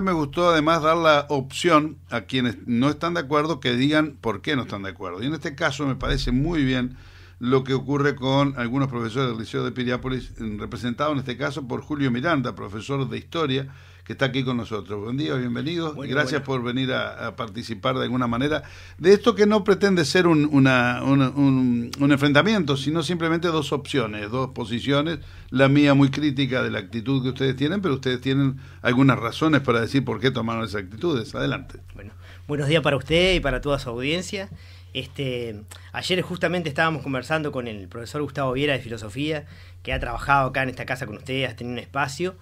me gustó además dar la opción a quienes no están de acuerdo que digan por qué no están de acuerdo. Y en este caso me parece muy bien lo que ocurre con algunos profesores del Liceo de Piriápolis, representado en este caso por Julio Miranda, profesor de historia, que está aquí con nosotros. Buen día, bienvenido. Gracias por venir a, participar de alguna manera de esto que no pretende ser un, un, enfrentamiento, sino simplemente dos opciones, dos posiciones. La mía muy crítica de la actitud que ustedes tienen, pero ustedes tienen algunas razones para decir por qué tomaron esas actitudes. Adelante. Bueno, buenos días para usted y para toda su audiencia. Este, ayer justamente estábamos conversando con el profesor Gustavo Viera de Filosofía, que ha trabajado acá en esta casa con ustedes, ha tenido un espacio.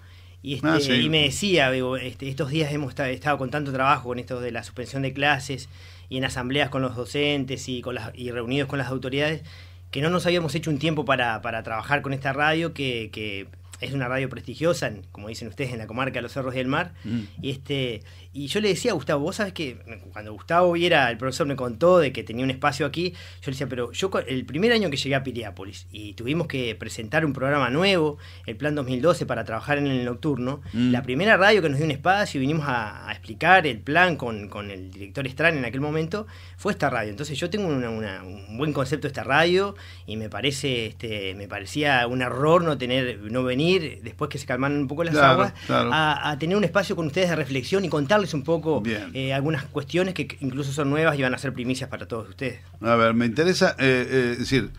Ah, este, y, me decía, este, estos días hemos estado con tanto trabajo con esto de la suspensión de clases y en asambleas con los docentes y, con las, y reunidos con las autoridades, que no nos habíamos hecho un tiempo para, trabajar con esta radio, que es una radio prestigiosa, como dicen ustedes, en la comarca de Los Cerros del Mar. Mm. Y, este, y yo le decía a Gustavo, vos sabes que cuando Gustavo viera, el profesor me contó de que tenía un espacio aquí, yo le decía, pero yo el primer año que llegué a Piliápolis y tuvimos que presentar un programa nuevo, el Plan 2012, para trabajar en el nocturno, mm. la primera radio que nos dio un espacio y vinimos a, explicar el plan con, el director Estran en aquel momento, fue esta radio. Entonces yo tengo un buen concepto de esta radio y me parece, este, me parecía un error no tener, no venir después que se calman un poco las aguas, A, tener un espacio con ustedes de reflexión y contarles un poco eh, algunas cuestiones que incluso son nuevas y van a ser primicias para todos ustedes. A ver, me interesa, eh, eh decir,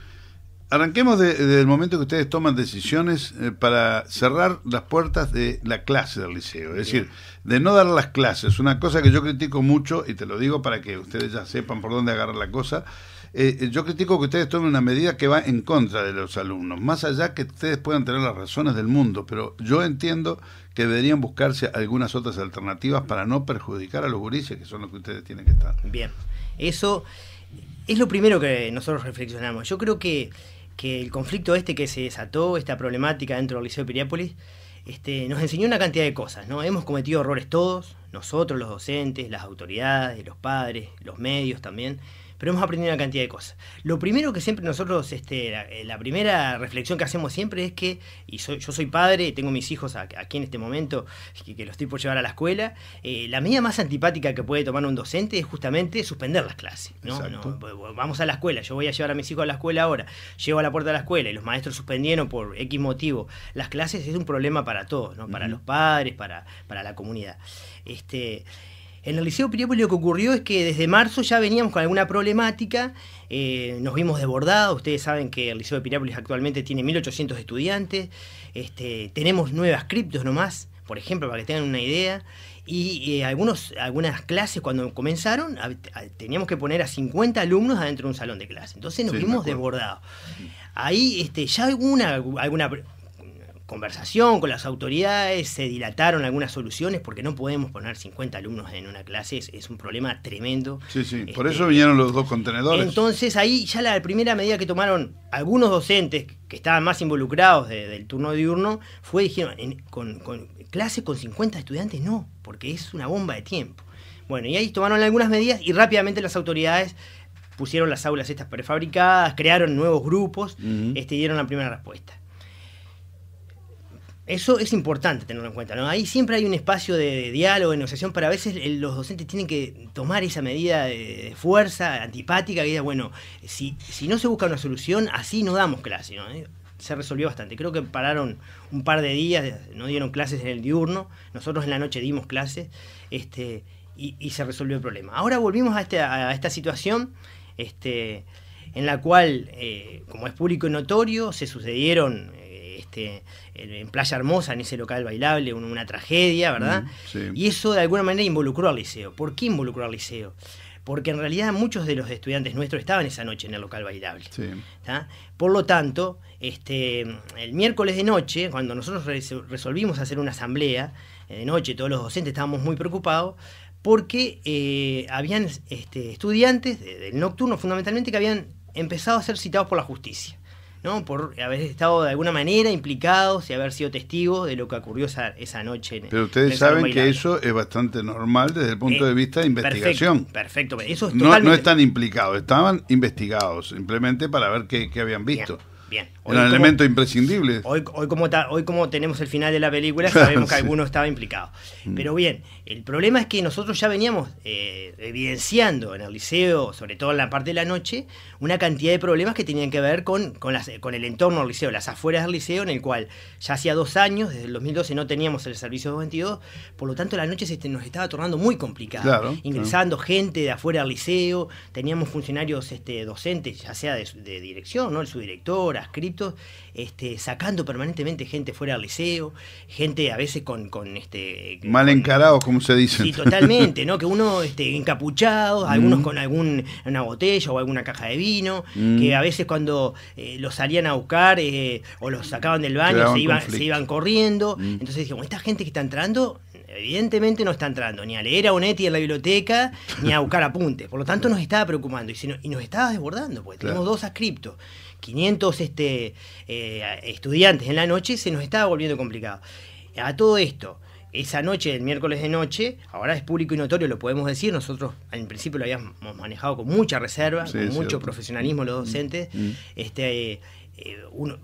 arranquemos desde el momento que ustedes toman decisiones eh, para cerrar las puertas de la clase del liceo, es decir, de no dar las clases, una cosa que yo critico mucho, y te lo digo para que ustedes ya sepan por dónde agarrar la cosa, eh, eh, yo critico que ustedes tomen una medida que va en contra de los alumnos, más allá que ustedes puedan tener las razones del mundo, pero yo entiendo que deberían buscarse algunas otras alternativas para no perjudicar a los gurises, que son los que ustedes tienen que estar. Bien, eso es lo primero que nosotros reflexionamos. Yo creo que, que el conflicto este que se desató, esta problemática dentro del Liceo de Piriápolis, este, nos enseñó una cantidad de cosas, ¿no? Hemos cometido errores todos, nosotros, los docentes, las autoridades, los padres, los medios también pero hemos aprendido una cantidad de cosas. Lo primero que siempre nosotros, este, la, eh, primera reflexión que hacemos siempre es que, y yo soy padre, tengo mis hijos aquí en este momento, que, los estoy por llevar a la escuela, eh, la medida más antipática que puede tomar un docente es justamente suspender las clases. ¿no? Pues, vamos a la escuela, yo voy a llevar a mis hijos a la escuela ahora, llego a la puerta de la escuela y los maestros suspendieron por X motivo las clases, es un problema para todos, ¿no? para los padres, para, para la comunidad. Este, en el Liceo Piriápolis lo que ocurrió es que desde marzo ya veníamos con alguna problemática, eh, nos vimos desbordados, ustedes saben que el Liceo de Piriápolis actualmente tiene 1.800 estudiantes, este, tenemos nuevas criptos nomás, por ejemplo, para que tengan una idea, y eh, algunas clases cuando comenzaron ah, teníamos que poner a 50 alumnos adentro de un salón de clase, entonces nos vimos desbordados. Ahí este, ya alguna, alguna conversación con las autoridades, se dilataron algunas soluciones, porque no podemos poner 50 alumnos en una clase, es, un problema tremendo. Sí, sí, por eso este, vinieron los dos contenedores. Entonces ahí ya la primera medida que tomaron algunos docentes que estaban más involucrados del turno diurno fue, dijeron, con, clase con 50 estudiantes no, porque es una bomba de tiempo. Bueno, y ahí tomaron algunas medidas y rápidamente las autoridades pusieron las aulas estas prefabricadas, crearon nuevos grupos, este, dieron la primera respuesta. Eso es importante tenerlo en cuenta. ¿no? Ahí siempre hay un espacio de, diálogo, de negociación, pero a veces eh, los docentes tienen que tomar esa medida de, fuerza antipática que diga, bueno, si, no se busca una solución, así no damos clase. ¿no? Eh, se resolvió bastante. Creo que pararon un par de días, no dieron clases en el diurno, nosotros en la noche dimos clases este, y, se resolvió el problema. Ahora volvimos este, a, a esta situación. Este, en la cual, eh, como es público y notorio, se sucedieron este, en Playa Hermosa, en ese local bailable, una tragedia, ¿verdad? Mm, y eso de alguna manera involucró al liceo. ¿Por qué involucró al liceo? Porque en realidad muchos de los estudiantes nuestros estaban esa noche en el local bailable. Por lo tanto, este, el miércoles de noche, cuando nosotros resolvimos hacer una asamblea eh, de noche, todos los docentes estábamos muy preocupados, porque eh, habían este, estudiantes del nocturno fundamentalmente que habían empezado a ser citados por la justicia. ¿no? por haber estado de alguna manera implicados y haber sido testigos de lo que ocurrió esa, noche. Pero ustedes saben que eso es bastante normal desde el punto de eh, vista de investigación. Perfecto, Eso es no, no, están implicados, estaban investigados, simplemente para ver qué, habían visto. bien un elemento imprescindible. Hoy, hoy, como hoy como tenemos el final de la película, sabemos que alguno estaba implicado. Mm. Pero bien, el problema es que nosotros ya veníamos eh, evidenciando en el liceo, sobre todo en la parte de la noche, una cantidad de problemas que tenían que ver con, con, las, con el entorno del liceo, las afueras del liceo, en el cual ya hacía dos años, desde el 2012 no teníamos el servicio 22, por lo tanto la noche nos estaba tornando muy complicada. Ingresando gente de afuera del liceo, teníamos funcionarios este, docentes, ya sea de, dirección, ¿no? el subdirector, ascripto este, sacando permanentemente gente fuera del liceo, gente a veces con... este, Mal encarados, como se dice. Sí, totalmente, ¿no? Que uno este, encapuchados, algunos mm. con algún, una botella o alguna caja de vino, mm. que a veces cuando eh, los salían a buscar eh, o los sacaban del baño, se iban, corriendo. Mm. Entonces dijimos, esta gente que está entrando evidentemente no está entrando ni a leer a Onetti en la biblioteca ni a buscar apuntes. Por lo tanto, nos estaba preocupando y, nos estaba desbordando, porque tenemos dos ascriptos. 500 este, eh, estudiantes en la noche, se nos estaba volviendo complicado. A todo esto, esa noche, el miércoles de noche, ahora es público y notorio, lo podemos decir, nosotros al principio lo habíamos manejado con mucha reserva, con mucho profesionalismo los mm, docentes, mm. este... Eh,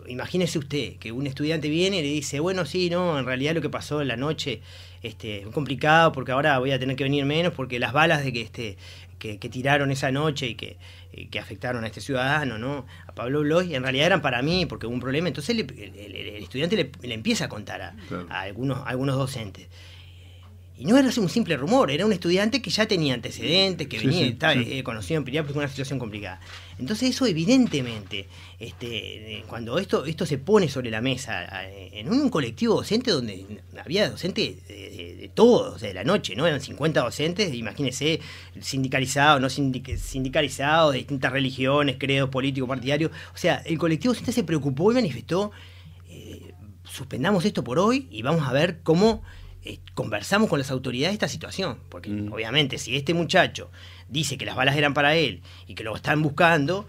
imagínese usted que un estudiante viene y le dice, bueno, sí, no, en realidad lo que pasó en la noche este, es complicado porque ahora voy a tener que venir menos porque las balas de que este, que, tiraron esa noche y que, afectaron a este ciudadano, ¿no? A Pablo Y en realidad eran para mí, porque hubo un problema. Entonces el, estudiante le, empieza a contar a, algunos, algunos docentes. Y no era un simple rumor, era un estudiante que ya tenía antecedentes, que venía, estaba, eh, conocido en Piriápolis una situación complicada. Entonces eso evidentemente, este, cuando esto, esto se pone sobre la mesa en un colectivo docente donde había docentes de, todos, de la noche, ¿no? Eran 50 docentes, imagínense, sindicalizados, no sindicalizados, de distintas religiones, credos políticos, partidarios. O sea, el colectivo docente se preocupó y manifestó, eh, suspendamos esto por hoy y vamos a ver cómo eh, conversamos con las autoridades de esta situación. Porque mm. obviamente si este muchacho dice que las balas eran para él y que lo están buscando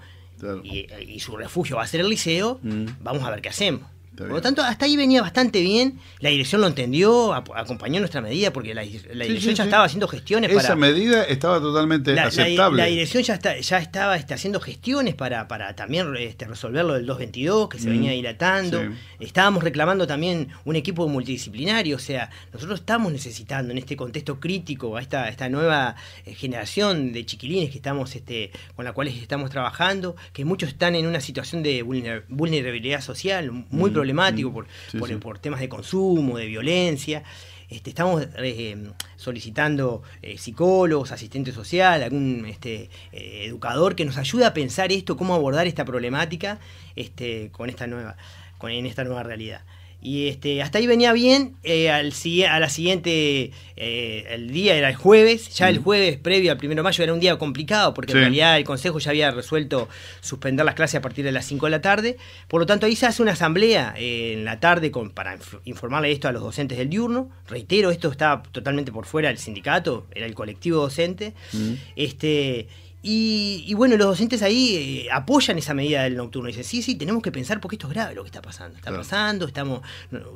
y, su refugio va a ser el liceo, mm. vamos a ver qué hacemos. Por lo tanto, hasta ahí venía bastante bien. La dirección lo entendió, acompañó nuestra medida, porque la, dirección ya estaba haciendo gestiones Esa para. medida estaba totalmente aceptable. La, dirección ya, ya estaba este, haciendo gestiones para, para también este, resolver lo del 222, que se mm, venía dilatando. Estábamos reclamando también un equipo multidisciplinario. O sea, nosotros estamos necesitando en este contexto crítico a esta, esta nueva eh, generación de chiquilines que estamos este, con la cual estamos trabajando, que muchos están en una situación de vulnerabilidad social muy mm problemático mm, por, por, temas de consumo, de violencia. Este, estamos eh, solicitando eh, psicólogos, asistentes social, algún este, eh, educador que nos ayude a pensar esto, cómo abordar esta problemática este, con esta nueva, con, en esta nueva realidad. Y este, hasta ahí venía bien. Eh, al, a la siguiente, eh, el día era el jueves. Ya el jueves previo al primero de mayo era un día complicado porque en realidad el Consejo ya había resuelto suspender las clases a partir de las 5 de la tarde. Por lo tanto, ahí se hace una asamblea eh, en la tarde para informarle esto a los docentes del diurno. Reitero, esto estaba totalmente por fuera del sindicato, era el colectivo docente. Mm. Este, y, bueno, los docentes ahí eh, apoyan esa medida del nocturno. Dicen, sí, sí, tenemos que pensar porque esto es grave lo que está pasando. Está pasando, estamos.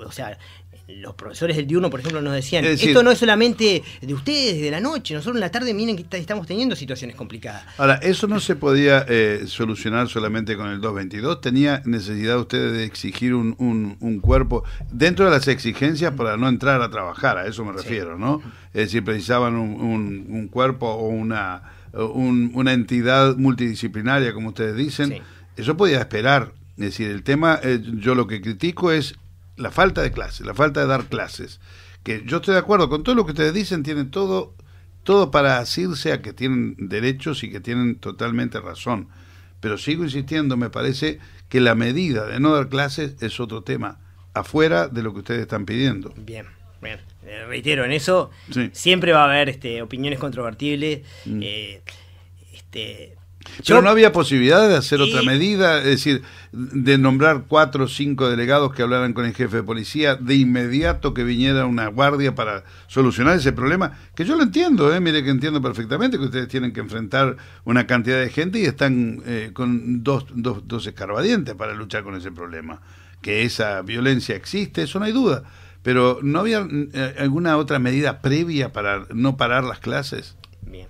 O sea, los profesores del diurno, por ejemplo, nos decían, esto no es solamente de ustedes, de la noche, nosotros en la tarde miren que estamos teniendo situaciones complicadas. Ahora, eso no se podía eh, solucionar solamente con el 222, tenía necesidad ustedes de exigir un, un, cuerpo dentro de las exigencias para no entrar a trabajar, a eso me refiero, ¿no? Es decir, precisaban un cuerpo o una eh, una entidad multidisciplinaria, como ustedes dicen. Eso podía esperar. Es decir, el tema, eh, yo lo que critico es la falta de clases, la falta de dar clases. Que yo estoy de acuerdo con todo lo que ustedes dicen, tienen todo, todo para asirse a que tienen derechos y que tienen totalmente razón. Pero sigo insistiendo, me parece que la medida de no dar clases es otro tema, afuera de lo que ustedes están pidiendo. Bien, bien. Eh, reitero, en eso siempre va a haber este, opiniones controvertibles. Mm. Eh, este, pero yo, no había posibilidad de hacer otra medida, es decir, de nombrar cuatro o cinco delegados que hablaran con el jefe de policía, de inmediato que viniera una guardia para solucionar ese problema, que yo lo entiendo, ¿eh? mire que entiendo perfectamente que ustedes tienen que enfrentar una cantidad de gente y están eh, con dos, dos, dos escarbadientes para luchar con ese problema. Que esa violencia existe, eso no hay duda pero ¿no había mm, eh, alguna otra medida previa para no parar las clases? Bien.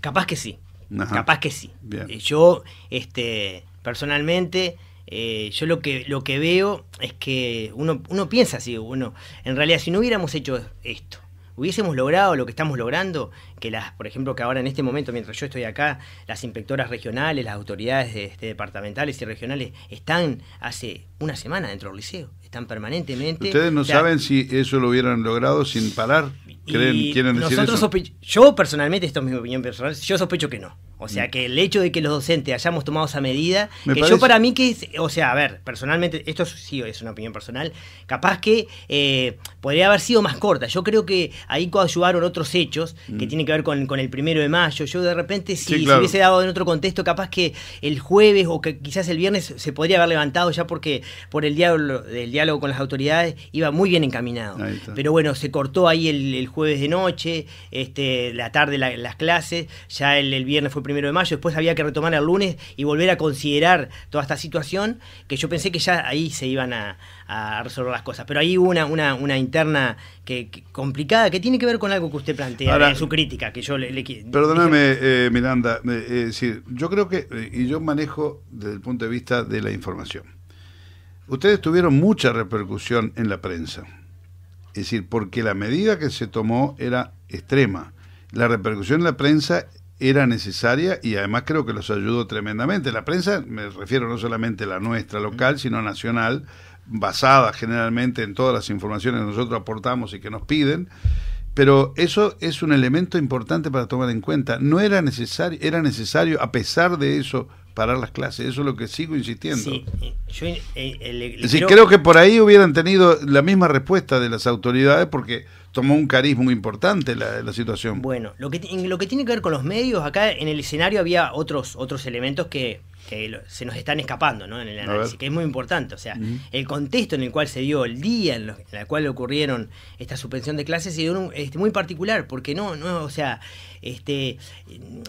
Capaz que sí. Capaz que sí. Eh, yo, este, personalmente, eh, yo lo que, lo que veo es que uno, uno piensa así, bueno, en realidad si no hubiéramos hecho esto, hubiésemos logrado lo que estamos logrando, que las, por ejemplo, que ahora en este momento, mientras yo estoy acá, las inspectoras regionales, las autoridades este, departamentales y regionales están hace una semana dentro del liceo, están permanentemente. Ustedes no saben si eso lo hubieran logrado sin parar. Yo personalmente, esto es mi opinión personal, yo sospecho que no. O sea, mm. que el hecho de que los docentes hayamos tomado esa medida, que yo para mí que o sea, a ver, personalmente, esto sí es una opinión personal, capaz que eh, podría haber sido más corta. Yo creo que ahí coadyuvaron otros hechos que mm. tienen que ver con, con, el primero de mayo. Yo de repente, si se hubiese dado en otro contexto, capaz que el jueves o que quizás el viernes se podría haber levantado ya porque por el diálogo, diálogo con las autoridades iba muy bien encaminado. Pero bueno, se cortó ahí el, el jueves de noche, este, la tarde las clases, ya el, viernes fue el primero de mayo, después había que retomar el lunes y volver a considerar toda esta situación, que yo pensé que ya ahí se iban a, resolver las cosas. Pero ahí hubo una, una, interna que, complicada que tiene que ver con algo que usted plantea, en su crítica, que yo le, Perdóname, eh, Miranda, eh, eh, decir, yo creo que, y yo manejo desde el punto de vista de la información. Ustedes tuvieron mucha repercusión en la prensa. Es decir, porque la medida que se tomó era extrema. La repercusión en la prensa era necesaria y además creo que los ayudó tremendamente. La prensa, me refiero no solamente la nuestra local, sino nacional, basada generalmente en todas las informaciones que nosotros aportamos y que nos piden, pero eso es un elemento importante para tomar en cuenta. No era necesario, era necesario a pesar de eso parar las clases. Eso es lo que sigo insistiendo. Sí, eh, eh, eh, creo que por ahí hubieran tenido la misma respuesta de las autoridades porque tomó un cariz muy importante la, la situación. Bueno, lo que, lo que tiene que ver con los medios, acá en el escenario había otros, otros elementos que que eh, se nos están escapando en el análisis, que es muy importante. O sea, el contexto en el cual se dio, el día en, el cual ocurrieron esta suspensión de clases, se este, muy particular, porque no, no o sea, este,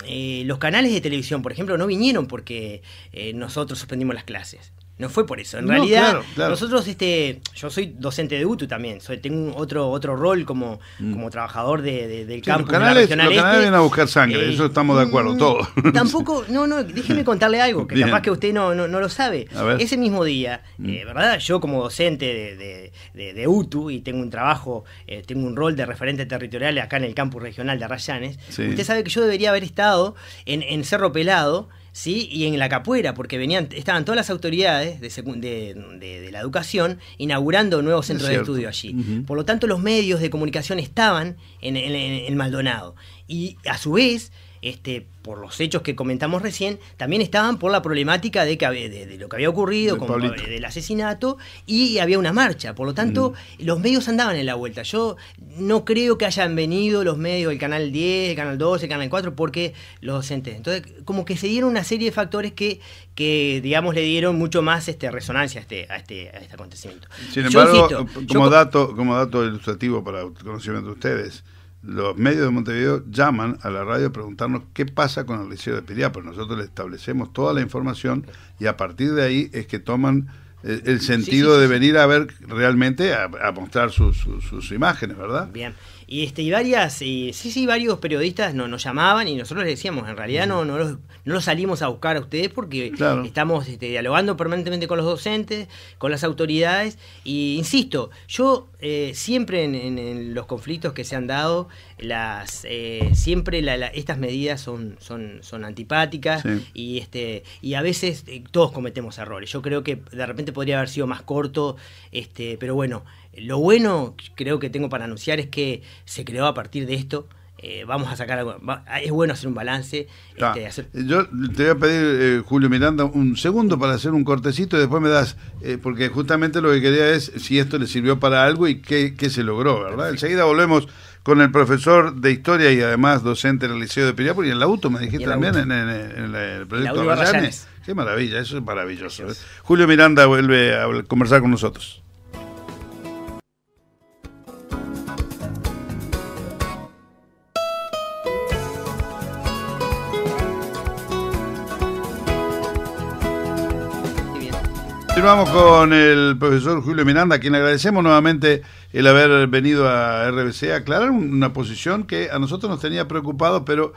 eh, los canales de televisión, por ejemplo, no vinieron porque eh, nosotros suspendimos las clases no fue por eso. En realidad, nosotros, este, yo soy docente de UTU también, soy, tengo otro, otro rol como, mm. como trabajador de, del campo. Los canales, este. vienen a buscar sangre, eh, eso estamos de acuerdo, mm, todos. Tampoco, no, no, déjeme contarle algo, que capaz que usted no, no, lo sabe. Ese mismo día, mm. eh, ¿verdad? Yo como docente de, UTU y tengo un trabajo, eh, tengo un rol de referente territorial acá en el campus regional de Rayanes, usted sabe que yo debería haber estado en, en Cerro Pelado ¿sí? y en la capuera, porque venían, estaban todas las autoridades de, de, de, la educación inaugurando nuevos centros de estudio allí. Por lo tanto, los medios de comunicación estaban en, el en Maldonado. Y a su vez, este, por los hechos que comentamos recién, también estaban por la problemática de, de, lo que había ocurrido, del, asesinato, y había una marcha. Por lo tanto, mm. los medios andaban en la vuelta. Yo no creo que hayan venido los medios, el Canal 10, el Canal 12, el Canal 4, porque los docentes. Entonces, como que se dieron una serie de factores que, digamos, le dieron mucho más este, resonancia este, a este, acontecimiento. Sin embargo, eh, como, dato, como dato ilustrativo para el conocimiento de ustedes, los medios de Montevideo llaman a la radio a preguntarnos qué pasa con el Liceo de Piriápolis. Pues nosotros le establecemos toda la información y a partir de ahí es que toman eh, el, sentido de venir a ver realmente, a, mostrar sus, sus imágenes, ¿verdad? Bien. Y, este, y varias, y, sí, sí, varios periodistas nos llamaban y nosotros les decíamos, en realidad no, no, no los salimos a buscar a ustedes porque estamos este, dialogando permanentemente con los docentes, con las autoridades. Y insisto, yo eh, siempre en, los conflictos que se han dado, las eh, siempre estas medidas son, son, son antipáticas y, este, y a veces eh, todos cometemos errores. Yo creo que de repente podría haber sido más corto, este, pero bueno, lo bueno, creo que tengo para anunciar, es que se creó a partir de esto. Eh, vamos a sacar algo. es bueno hacer un balance. Este, Yo te voy a pedir, eh, Julio Miranda, un segundo para hacer un cortecito y después me das, eh, porque justamente lo que quería es si esto le sirvió para algo y qué, se logró, ¿verdad? Enseguida volvemos con el profesor de historia y además docente en el Liceo de Piriápolis y en la UTO, me dijiste también, en, en, proyecto el proyecto Qué maravilla, eso es maravilloso. Julio Miranda vuelve a conversar con nosotros. Vamos con el profesor Julio Miranda, a quien agradecemos nuevamente el haber venido a RBC a aclarar una posición que a nosotros nos tenía preocupado, pero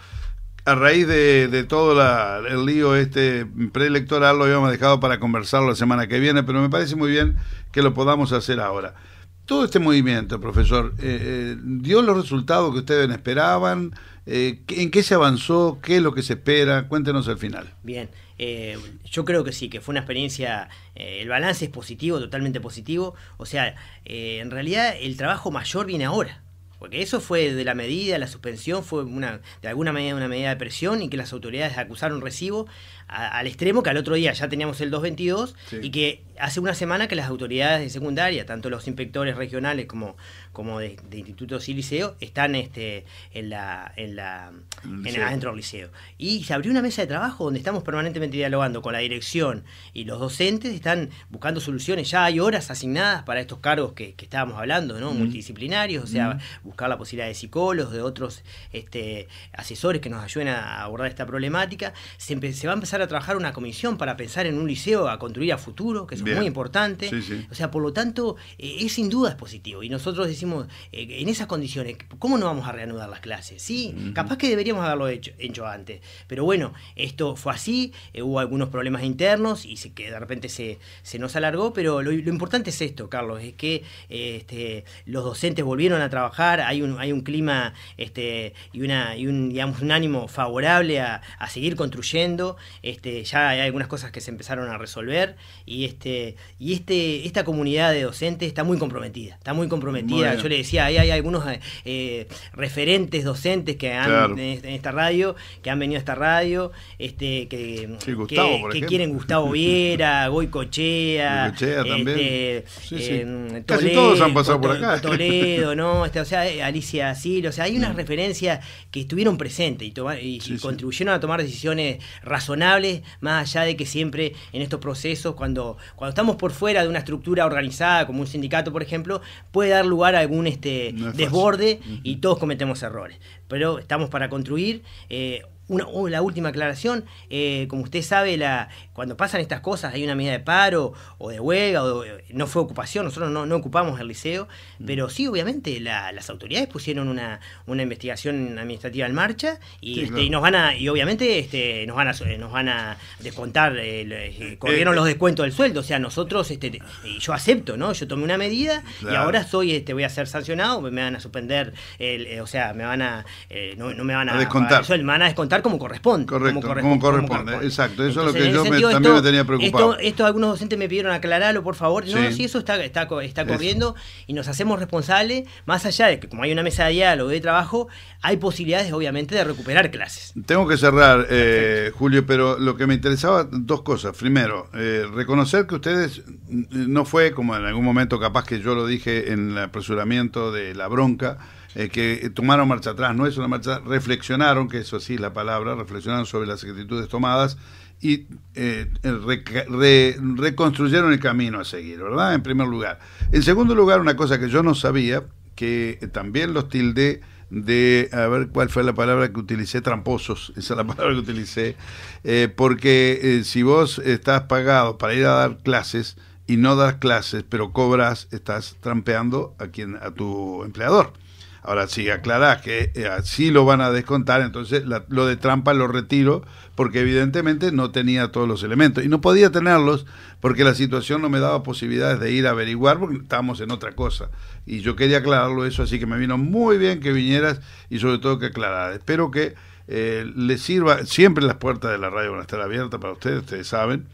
a raíz de, todo el lío este preelectoral lo habíamos dejado para conversarlo la semana que viene, pero me parece muy bien que lo podamos hacer ahora. Todo este movimiento, profesor, eh, eh, ¿dio los resultados que ustedes esperaban? Eh, ¿En qué se avanzó? ¿Qué es lo que se espera? Cuéntenos al final. Bien. Eh, yo creo que sí, que fue una experiencia, eh, el balance es positivo, totalmente positivo. O sea, eh, en realidad el trabajo mayor viene ahora. Porque eso fue de la medida, la suspensión fue de alguna manera una medida de presión y que las autoridades acusaron recibo al extremo que al otro día ya teníamos el 222 y que hace una semana que las autoridades de secundaria, tanto los inspectores regionales como, como de, institutos y liceos, están este, en la, en la en, adentro del liceo. Y se abrió una mesa de trabajo donde estamos permanentemente dialogando con la dirección y los docentes están buscando soluciones. Ya hay horas asignadas para estos cargos que, estábamos hablando, Multidisciplinarios, o sea, buscar la posibilidad de psicólogos, de otros este, asesores que nos ayuden a abordar esta problemática. Se, se va a empezar a trabajar una comisión para pensar en un liceo a construir a futuro, que es muy importante. O sea, por lo tanto, eh, es sin duda es positivo. Y nosotros decimos, eh, en esas condiciones, ¿cómo no vamos a reanudar las clases? Sí, capaz que deberíamos haberlo hecho, antes. Pero bueno, esto fue así, eh, hubo algunos problemas internos y que de repente se, nos alargó, pero lo, importante es esto, Carlos, es que este, los docentes volvieron a trabajar, hay un, hay un clima este, y, una, y un, digamos, un ánimo favorable a, seguir construyendo. Este, ya hay algunas cosas que se empezaron a resolver y, este, y este, esta comunidad de docentes está muy comprometida, está muy comprometida. Yo le decía, hay algunos eh, eh, referentes docentes que han este, en esta radio, que han venido a esta radio, este, que, que, quieren Gustavo Viera, Goicochea, Cochea este, eh, Casi todos han pasado por acá. Toledo, ¿no? Alicia Sil, o sea, hay unas referencias que estuvieron presentes y, y contribuyeron a tomar decisiones razonables más allá de que siempre en estos procesos, cuando, cuando estamos por fuera de una estructura organizada, como un sindicato, por ejemplo, puede dar lugar a algún este, desborde y todos cometemos errores. Pero estamos para construir. Eh, Oh, la última aclaración, eh, como usted sabe, cuando pasan estas cosas hay una medida de paro o de huelga, o eh, no fue ocupación, nosotros no, ocupamos el liceo, mm. pero sí, obviamente, las autoridades pusieron una, investigación administrativa en marcha y, este, nos van a, y obviamente este, eh, nos, van a, descontar, eh, corrieron los descuentos del sueldo, o sea, nosotros, este, yo acepto, ¿no? Yo tomé una medida y ahora soy, este, voy a ser sancionado, me van a suspender, o sea, me van a, no, me van me van a descontar como corresponde. Correcto, como corresponde. exacto. Eso es lo que yo también me tenía preocupado. Esto, algunos docentes me pidieron aclararlo, por favor. No, si eso está, está, está corriendo y nos hacemos responsables, más allá de que como hay una mesa de diálogo de trabajo, hay posibilidades, obviamente, de recuperar clases. Tengo que cerrar, eh, Julio, pero lo que me interesaba, dos cosas. Primero, eh, reconocer que ustedes eh, no fue como en algún momento capaz que yo lo dije en el apresuramiento de la bronca eh, que tomaron marcha atrás, no es una marcha, reflexionaron, que eso sí la palabra, reflexionaron sobre las actitudes tomadas y eh, eh, reconstruyeron el camino a seguir, ¿verdad? En primer lugar. En segundo lugar, una cosa que yo no sabía, que también los tilde de, a ver cuál fue la palabra que utilicé, tramposos, esa es la palabra que utilicé, porque si vos estás pagado para ir a dar clases y no das clases, pero cobras, estás trampeando a, quien, a tu empleador. Ahora, si aclarás que eh, así lo van a descontar, entonces lo de trampa lo retiro, porque evidentemente no tenía todos los elementos. Y no podía tenerlos porque la situación no me daba posibilidades de ir a averiguar, porque estábamos en otra cosa. Y yo quería aclararlo eso, así que me vino muy bien que vinieras y sobre todo que aclararas. Espero que eh, les sirva, siempre las puertas de la radio van a estar abiertas para ustedes, ustedes saben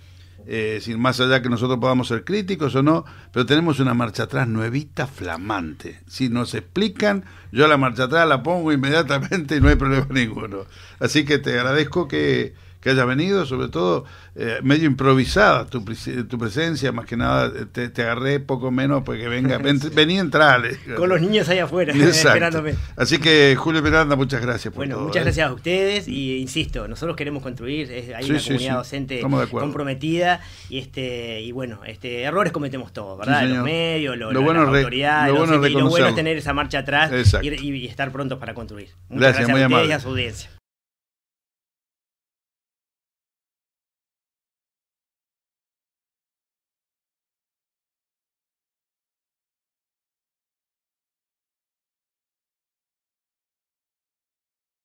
eh, sin más allá que nosotros podamos ser críticos o no, pero tenemos una marcha atrás nuevita, flamante. Si nos explican, yo la marcha atrás la pongo inmediatamente y no hay problema ninguno. Así que te agradezco que haya venido, sobre todo eh, medio improvisada tu, tu, presencia, más que nada eh, te, agarré poco menos porque pues, venga, ven, entrar eh. Con los niños ahí afuera, esperándome. Así que Julio Peranda muchas gracias Bueno, muchas gracias a ustedes y insisto, nosotros queremos construir, hay una comunidad docente comprometida y este y bueno, este errores cometemos todos, ¿verdad? los medios, los y lo bueno es tener esa marcha atrás y, estar prontos para construir. Muchas gracias, a ustedes y a su audiencia.